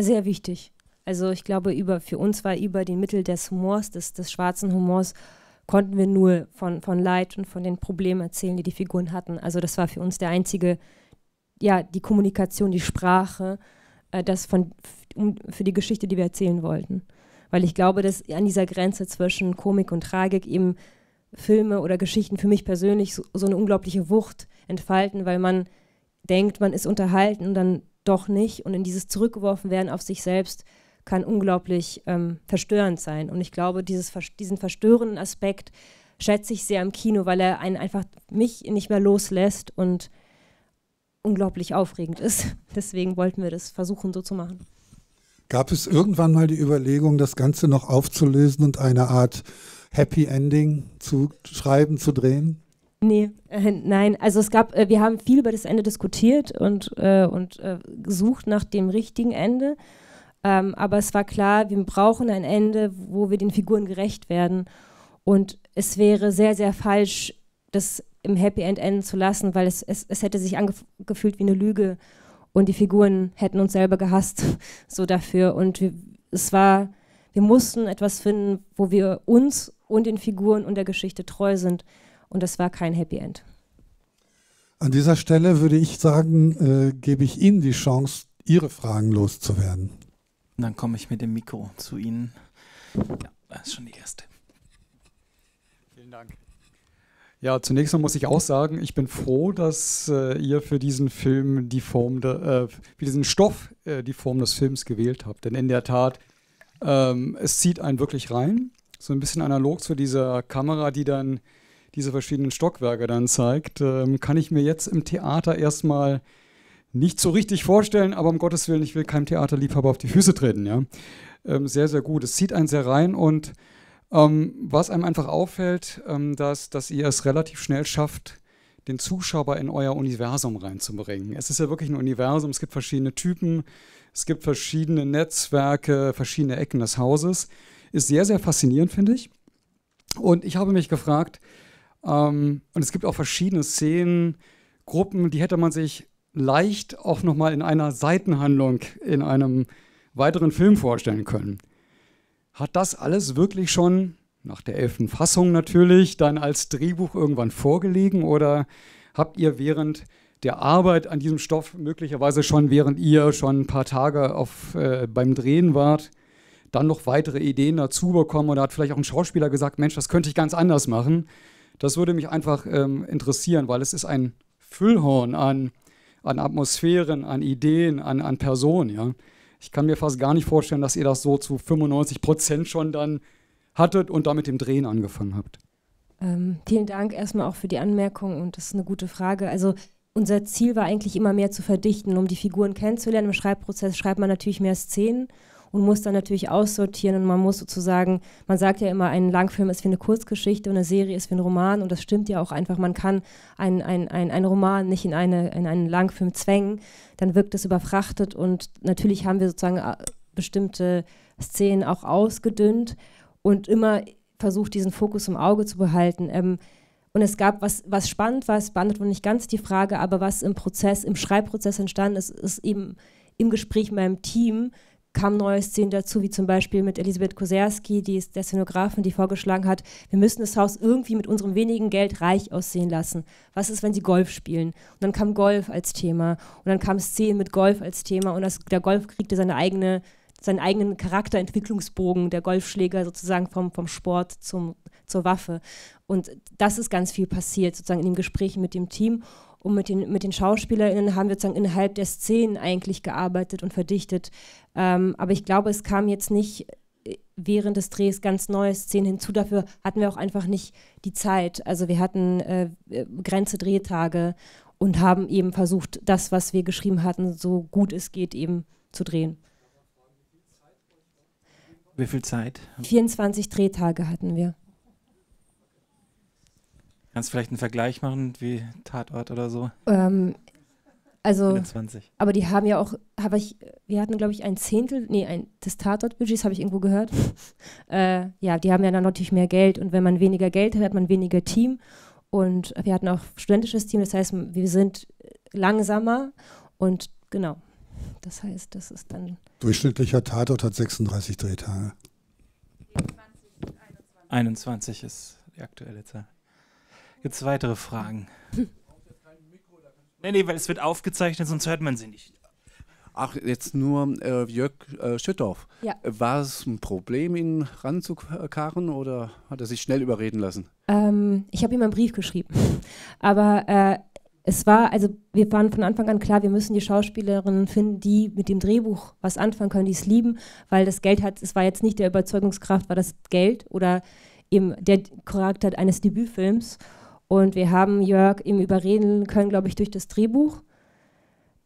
Sehr wichtig. Also ich glaube, über, für uns war über den Mittel des Humors, des, des schwarzen Humors, konnten wir nur von, von Leid und von den Problemen erzählen, die die Figuren hatten. Also das war für uns der einzige, ja, die Kommunikation, die Sprache, äh, das von, für die Geschichte, die wir erzählen wollten. Weil ich glaube, dass an dieser Grenze zwischen Komik und Tragik eben Filme oder Geschichten für mich persönlich so, so eine unglaubliche Wucht entfalten, weil man denkt, man ist unterhalten und dann doch nicht und in dieses Zurückgeworfen werden auf sich selbst – kann unglaublich ähm, verstörend sein. Und ich glaube, dieses, diesen verstörenden Aspekt schätze ich sehr im Kino, weil er einen einfach mich nicht mehr loslässt und unglaublich aufregend ist. [laughs] Deswegen wollten wir das versuchen, so zu machen. Gab es irgendwann mal die Überlegung, das Ganze noch aufzulösen und eine Art Happy Ending zu schreiben, zu drehen? Nee, äh, nein. Also es gab, äh, wir haben viel über das Ende diskutiert und, äh, und äh, gesucht nach dem richtigen Ende. Ähm, aber es war klar, wir brauchen ein Ende, wo wir den Figuren gerecht werden. Und es wäre sehr, sehr falsch, das im Happy End enden zu lassen, weil es, es, es hätte sich angefühlt wie eine Lüge und die Figuren hätten uns selber gehasst, [laughs] so dafür. Und wir, es war, wir mussten etwas finden, wo wir uns und den Figuren und der Geschichte treu sind. Und das war kein Happy End. An dieser Stelle würde ich sagen, äh, gebe ich Ihnen die Chance, Ihre Fragen loszuwerden dann komme ich mit dem Mikro zu Ihnen. Ja, das ist schon die erste. Vielen Dank. Ja, zunächst mal muss ich auch sagen, ich bin froh, dass äh, ihr für diesen Film die Form, de, äh, für diesen Stoff äh, die Form des Films gewählt habt. Denn in der Tat, ähm, es zieht einen wirklich rein. So ein bisschen analog zu dieser Kamera, die dann diese verschiedenen Stockwerke dann zeigt, ähm, kann ich mir jetzt im Theater erstmal nicht so richtig vorstellen, aber um Gottes Willen, ich will keinem Theaterliebhaber auf die Füße treten. Ja? Ähm, sehr, sehr gut. Es zieht einen sehr rein und ähm, was einem einfach auffällt, ähm, dass, dass ihr es relativ schnell schafft, den Zuschauer in euer Universum reinzubringen. Es ist ja wirklich ein Universum, es gibt verschiedene Typen, es gibt verschiedene Netzwerke, verschiedene Ecken des Hauses. Ist sehr, sehr faszinierend, finde ich. Und ich habe mich gefragt, ähm, und es gibt auch verschiedene Szenen, Gruppen, die hätte man sich leicht auch nochmal in einer Seitenhandlung in einem weiteren Film vorstellen können. Hat das alles wirklich schon, nach der elften Fassung natürlich, dann als Drehbuch irgendwann vorgelegen oder habt ihr während der Arbeit an diesem Stoff möglicherweise schon, während ihr schon ein paar Tage auf, äh, beim Drehen wart, dann noch weitere Ideen dazu bekommen oder hat vielleicht auch ein Schauspieler gesagt, Mensch, das könnte ich ganz anders machen. Das würde mich einfach ähm, interessieren, weil es ist ein Füllhorn an an Atmosphären, an Ideen, an, an Personen. Ja? Ich kann mir fast gar nicht vorstellen, dass ihr das so zu 95 Prozent schon dann hattet und damit dem Drehen angefangen habt. Ähm, vielen Dank erstmal auch für die Anmerkung und das ist eine gute Frage. Also unser Ziel war eigentlich immer mehr zu verdichten, um die Figuren kennenzulernen. Im Schreibprozess schreibt man natürlich mehr Szenen und muss dann natürlich aussortieren und man muss sozusagen, man sagt ja immer, ein Langfilm ist wie eine Kurzgeschichte und eine Serie ist wie ein Roman und das stimmt ja auch einfach, man kann einen ein, ein Roman nicht in, eine, in einen Langfilm zwängen, dann wirkt es überfrachtet und natürlich haben wir sozusagen äh, bestimmte Szenen auch ausgedünnt und immer versucht, diesen Fokus im Auge zu behalten. Ähm, und es gab, was, was spannend war, es beantwortet nicht ganz die Frage, aber was im Prozess, im Schreibprozess entstanden ist, ist eben im Gespräch mit meinem Team, kamen neue Szenen dazu, wie zum Beispiel mit Elisabeth Koserski, die ist der Szenografin, die vorgeschlagen hat, wir müssen das Haus irgendwie mit unserem wenigen Geld reich aussehen lassen. Was ist, wenn sie Golf spielen? Und dann kam Golf als Thema und dann kam Szenen mit Golf als Thema und das, der Golf kriegte seine eigene seinen eigenen Charakterentwicklungsbogen, der Golfschläger sozusagen vom, vom Sport zum, zur Waffe. Und das ist ganz viel passiert, sozusagen in dem Gespräch mit dem Team. Und mit den, mit den SchauspielerInnen haben wir sozusagen innerhalb der Szenen eigentlich gearbeitet und verdichtet. Ähm, aber ich glaube, es kam jetzt nicht äh, während des Drehs ganz neue Szenen hinzu. Dafür hatten wir auch einfach nicht die Zeit. Also wir hatten äh, äh, begrenzte Drehtage und haben eben versucht, das, was wir geschrieben hatten, so gut es geht eben zu drehen. Wie viel Zeit? 24 Drehtage hatten wir. Kannst du vielleicht einen Vergleich machen, wie Tatort oder so? Ähm, also, aber die haben ja auch, habe ich, wir hatten glaube ich ein Zehntel, nee, ein, des Tatort-Budgets habe ich irgendwo gehört. [laughs] äh, ja, die haben ja dann natürlich mehr Geld und wenn man weniger Geld hat, hat man weniger Team und wir hatten auch studentisches Team, das heißt, wir sind langsamer und genau, das heißt, das ist dann. Durchschnittlicher Tatort hat 36 Drehtage. 21 ist die aktuelle Zahl. Gibt es weitere Fragen? nee, nee, weil es wird aufgezeichnet, sonst hört man sie nicht. Ach, jetzt nur äh, Jörg äh, Schüttorf. Ja. War es ein Problem, ihn ranzukarren oder hat er sich schnell überreden lassen? Ähm, ich habe ihm einen Brief geschrieben. [laughs] Aber äh, es war, also wir waren von Anfang an klar, wir müssen die Schauspielerinnen finden, die mit dem Drehbuch was anfangen können, die es lieben, weil das Geld hat, es war jetzt nicht der Überzeugungskraft, war das Geld oder eben der Charakter eines Debütfilms. Und wir haben Jörg ihm überreden können, glaube ich, durch das Drehbuch.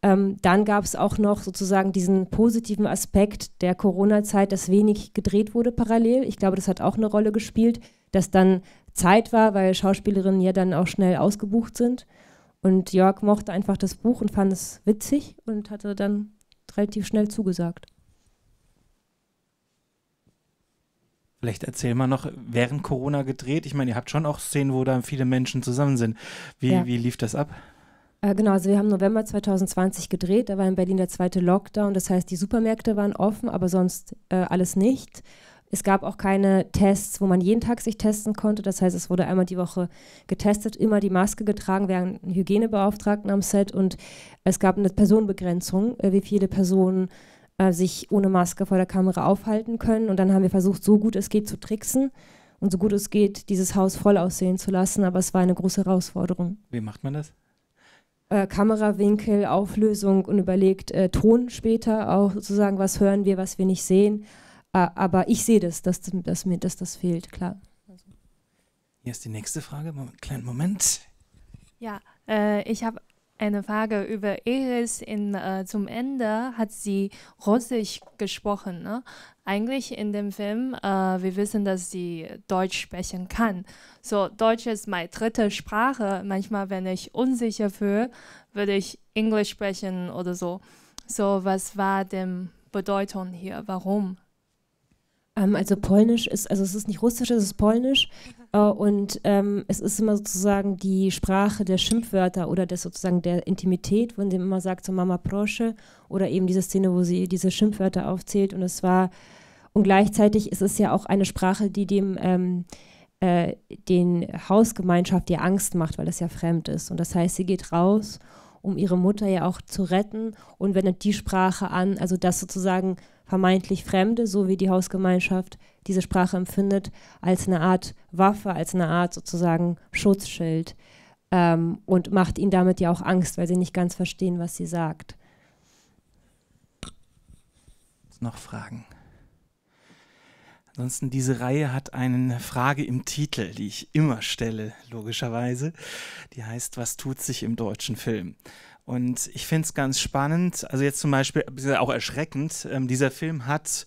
Ähm, dann gab es auch noch sozusagen diesen positiven Aspekt der Corona-Zeit, dass wenig gedreht wurde parallel. Ich glaube, das hat auch eine Rolle gespielt, dass dann Zeit war, weil Schauspielerinnen ja dann auch schnell ausgebucht sind. Und Jörg mochte einfach das Buch und fand es witzig und hatte dann relativ schnell zugesagt. Vielleicht erzähl mal noch, während Corona gedreht, ich meine, ihr habt schon auch Szenen, wo da viele Menschen zusammen sind. Wie, ja. wie lief das ab? Äh, genau, also wir haben November 2020 gedreht, da war in Berlin der zweite Lockdown, das heißt, die Supermärkte waren offen, aber sonst äh, alles nicht. Es gab auch keine Tests, wo man jeden Tag sich testen konnte. Das heißt, es wurde einmal die Woche getestet, immer die Maske getragen. während hatten Hygienebeauftragten am Set und es gab eine Personenbegrenzung, äh, wie viele Personen äh, sich ohne Maske vor der Kamera aufhalten können. Und dann haben wir versucht, so gut es geht zu tricksen und so gut es geht, dieses Haus voll aussehen zu lassen. Aber es war eine große Herausforderung. Wie macht man das? Äh, Kamerawinkel, Auflösung und überlegt äh, Ton später auch sozusagen, was hören wir, was wir nicht sehen. Äh, aber ich sehe das, dass, dass, mir, dass das fehlt, klar. Also. Hier ist die nächste Frage. Moment, kleinen Moment. Ja, äh, ich habe eine Frage über Iris in, äh, zum Ende hat sie Russisch gesprochen. Ne? Eigentlich in dem Film, äh, wir wissen, dass sie Deutsch sprechen kann. So, Deutsch ist meine dritte Sprache. Manchmal, wenn ich unsicher fühle, würde ich Englisch sprechen oder so. So, was war denn Bedeutung hier? Warum? Ähm, also Polnisch ist, also es ist nicht Russisch, es ist Polnisch. Mhm. Äh, und ähm, es ist immer sozusagen die Sprache der Schimpfwörter oder des sozusagen der Intimität, wo sie immer sagt, so Mama Prosche oder eben diese Szene, wo sie diese Schimpfwörter aufzählt. Und es war, und gleichzeitig ist es ja auch eine Sprache, die dem ähm, äh, den Hausgemeinschaft ihr Angst macht, weil das ja fremd ist. Und das heißt, sie geht raus, um ihre Mutter ja auch zu retten und wendet die Sprache an, also das sozusagen vermeintlich Fremde, so wie die Hausgemeinschaft diese Sprache empfindet, als eine Art Waffe, als eine Art sozusagen Schutzschild ähm, und macht ihnen damit ja auch Angst, weil sie nicht ganz verstehen, was sie sagt. Noch Fragen? Ansonsten, diese Reihe hat eine Frage im Titel, die ich immer stelle, logischerweise. Die heißt, was tut sich im deutschen Film? Und ich finde es ganz spannend, also jetzt zum Beispiel auch erschreckend, ähm, dieser Film hat,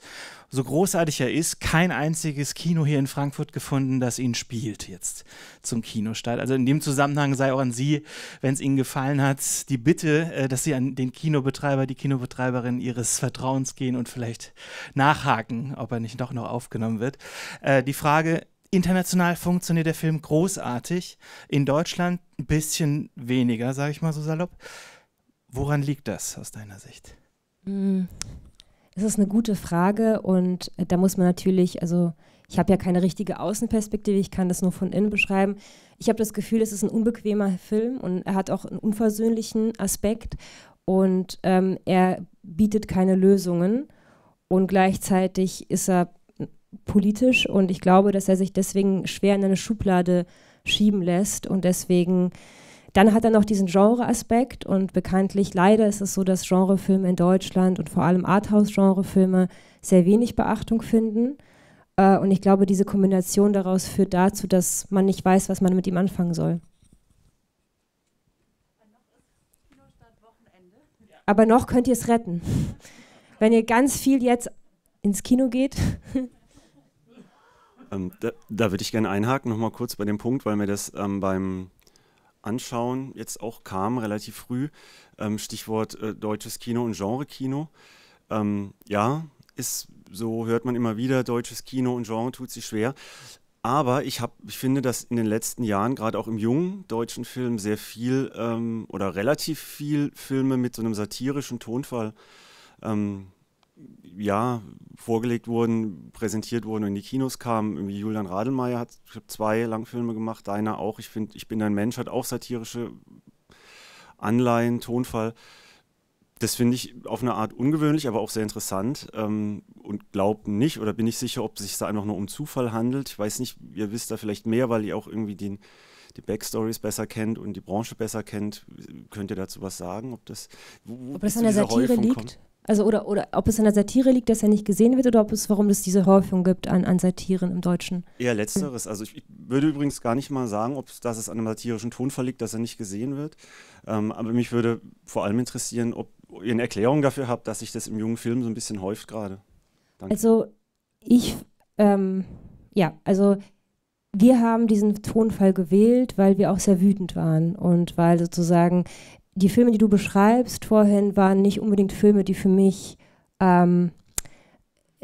so großartig er ist, kein einziges Kino hier in Frankfurt gefunden, das ihn spielt jetzt zum Kinostart. Also in dem Zusammenhang sei auch an Sie, wenn es Ihnen gefallen hat, die Bitte, äh, dass Sie an den Kinobetreiber, die Kinobetreiberin Ihres Vertrauens gehen und vielleicht nachhaken, ob er nicht doch noch aufgenommen wird. Äh, die Frage, International funktioniert der Film großartig, in Deutschland ein bisschen weniger, sage ich mal so salopp. Woran liegt das aus deiner Sicht? Hm. Es ist eine gute Frage und äh, da muss man natürlich, also ich habe ja keine richtige Außenperspektive, ich kann das nur von innen beschreiben. Ich habe das Gefühl, es ist ein unbequemer Film und er hat auch einen unversöhnlichen Aspekt und ähm, er bietet keine Lösungen und gleichzeitig ist er politisch und ich glaube, dass er sich deswegen schwer in eine Schublade schieben lässt und deswegen dann hat er noch diesen Genre-Aspekt und bekanntlich leider ist es so, dass Genrefilme in Deutschland und vor allem Arthouse-Genrefilme sehr wenig Beachtung finden. Äh, und ich glaube, diese Kombination daraus führt dazu, dass man nicht weiß, was man mit ihm anfangen soll. Aber noch könnt ihr es retten. Wenn ihr ganz viel jetzt ins Kino geht [laughs] Ähm, da, da würde ich gerne einhaken, nochmal kurz bei dem Punkt, weil mir das ähm, beim Anschauen jetzt auch kam, relativ früh. Ähm, Stichwort äh, deutsches Kino und Genre-Kino. Ähm, ja, ist, so hört man immer wieder, deutsches Kino und Genre tut sich schwer. Aber ich, hab, ich finde, dass in den letzten Jahren, gerade auch im jungen deutschen Film, sehr viel ähm, oder relativ viel Filme mit so einem satirischen Tonfall ähm, ja, vorgelegt wurden, präsentiert wurden und in die Kinos kamen. Julian Radelmeier hat zwei Langfilme gemacht, deiner auch. Ich finde, Ich bin ein Mensch hat auch satirische Anleihen, Tonfall. Das finde ich auf eine Art ungewöhnlich, aber auch sehr interessant ähm, und glaubt nicht oder bin ich sicher, ob es sich da einfach nur um Zufall handelt. Ich weiß nicht, ihr wisst da vielleicht mehr, weil ihr auch irgendwie den, die Backstories besser kennt und die Branche besser kennt. Könnt ihr dazu was sagen, ob das, wo, ob das an der Satire liegt? Kommt? Also oder, oder ob es an der Satire liegt, dass er nicht gesehen wird, oder ob es, warum es diese Häufung gibt an, an Satiren im Deutschen? Eher letzteres. Also ich, ich würde übrigens gar nicht mal sagen, ob dass es an einem satirischen Ton verliegt, dass er nicht gesehen wird. Ähm, aber mich würde vor allem interessieren, ob ihr eine Erklärung dafür habt, dass sich das im jungen Film so ein bisschen häuft gerade. Also ich, ähm, ja, also wir haben diesen Tonfall gewählt, weil wir auch sehr wütend waren und weil sozusagen die Filme, die du beschreibst vorhin, waren nicht unbedingt Filme, die für mich, ähm,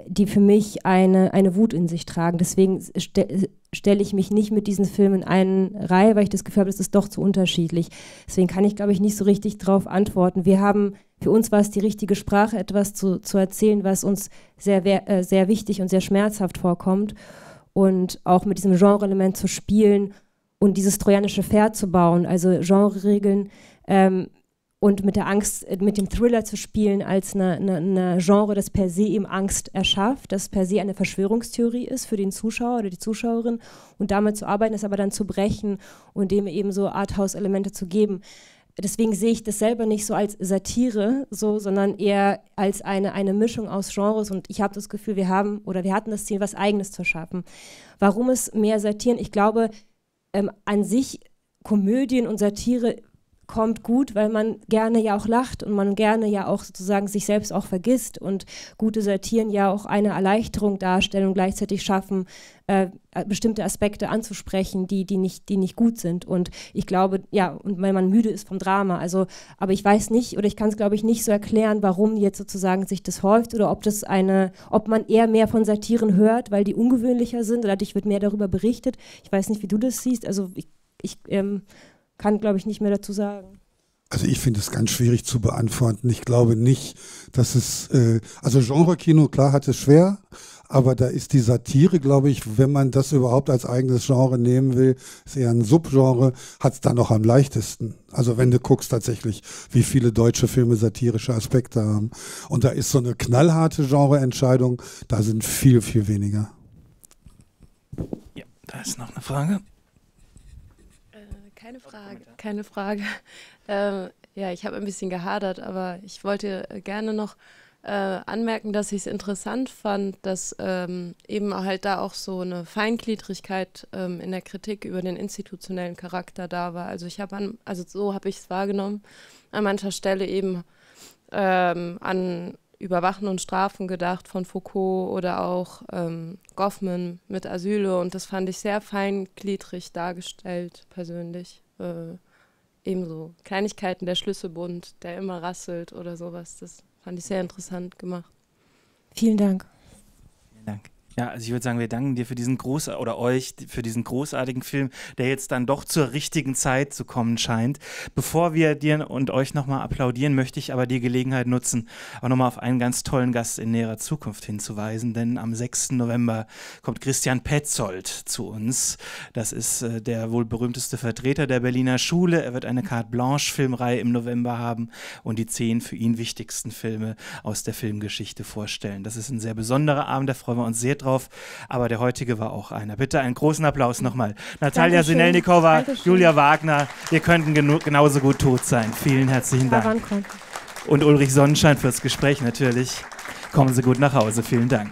die für mich eine, eine Wut in sich tragen. Deswegen ste stelle ich mich nicht mit diesen Filmen in eine Reihe, weil ich das Gefühl habe, es ist doch zu unterschiedlich. Deswegen kann ich, glaube ich, nicht so richtig darauf antworten. Wir haben, für uns war es die richtige Sprache, etwas zu, zu erzählen, was uns sehr, äh, sehr wichtig und sehr schmerzhaft vorkommt. Und auch mit diesem Genre-Element zu spielen und dieses trojanische Pferd zu bauen, also Genre-Regeln, ähm, und mit der Angst, äh, mit dem Thriller zu spielen als ein Genre, das per se eben Angst erschafft, das per se eine Verschwörungstheorie ist für den Zuschauer oder die Zuschauerin und damit zu arbeiten, das aber dann zu brechen und dem eben so Arthouse-Elemente zu geben. Deswegen sehe ich das selber nicht so als Satire, so, sondern eher als eine, eine Mischung aus Genres. Und ich habe das Gefühl, wir haben oder wir hatten das Ziel, was Eigenes zu schaffen. Warum es mehr Satiren? Ich glaube, ähm, an sich Komödien und Satire kommt gut, weil man gerne ja auch lacht und man gerne ja auch sozusagen sich selbst auch vergisst und gute Satiren ja auch eine Erleichterung darstellen und gleichzeitig schaffen, äh, bestimmte Aspekte anzusprechen, die, die, nicht, die nicht gut sind. Und ich glaube, ja, und weil man müde ist vom Drama. Also, aber ich weiß nicht oder ich kann es, glaube ich, nicht so erklären, warum jetzt sozusagen sich das häuft oder ob das eine, ob man eher mehr von Satiren hört, weil die ungewöhnlicher sind, oder dadurch wird mehr darüber berichtet. Ich weiß nicht, wie du das siehst. Also ich, ich ähm, kann, glaube ich, nicht mehr dazu sagen. Also ich finde es ganz schwierig zu beantworten. Ich glaube nicht, dass es, äh, also Genre-Kino, klar, hat es schwer, aber da ist die Satire, glaube ich, wenn man das überhaupt als eigenes Genre nehmen will, ist eher ein Subgenre, hat es dann noch am leichtesten. Also wenn du guckst tatsächlich, wie viele deutsche Filme satirische Aspekte haben. Und da ist so eine knallharte Genreentscheidung, da sind viel, viel weniger. Ja, da ist noch eine Frage. Frage, keine Frage. [laughs] Ähm, ja, ich habe ein bisschen gehadert, aber ich wollte äh, gerne noch äh, anmerken, dass ich es interessant fand, dass ähm, eben halt da auch so eine Feingliedrigkeit ähm, in der Kritik über den institutionellen Charakter da war. Also ich habe an, also so habe ich es wahrgenommen, an mancher Stelle eben ähm, an Überwachen und Strafen gedacht von Foucault oder auch ähm, Goffman mit Asyle und das fand ich sehr feingliedrig dargestellt persönlich äh, eben so Kleinigkeiten, der Schlüsselbund, der immer rasselt oder sowas. Das fand ich sehr interessant gemacht. Vielen Dank. Vielen Dank. Ja, also ich würde sagen, wir danken dir für diesen groß oder euch für diesen großartigen Film, der jetzt dann doch zur richtigen Zeit zu kommen scheint. Bevor wir dir und euch nochmal applaudieren, möchte ich aber die Gelegenheit nutzen, auch nochmal auf einen ganz tollen Gast in näherer Zukunft hinzuweisen, denn am 6. November kommt Christian Petzold zu uns. Das ist äh, der wohl berühmteste Vertreter der Berliner Schule. Er wird eine Carte Blanche Filmreihe im November haben und die zehn für ihn wichtigsten Filme aus der Filmgeschichte vorstellen. Das ist ein sehr besonderer Abend, da freuen wir uns sehr drauf drauf, aber der heutige war auch einer. Bitte einen großen Applaus nochmal. Natalia Sinelnikova, Julia Wagner, ihr könnten genauso gut tot sein. Vielen herzlichen Dank. Und Ulrich Sonnenschein fürs Gespräch natürlich. Kommen Sie gut nach Hause. Vielen Dank.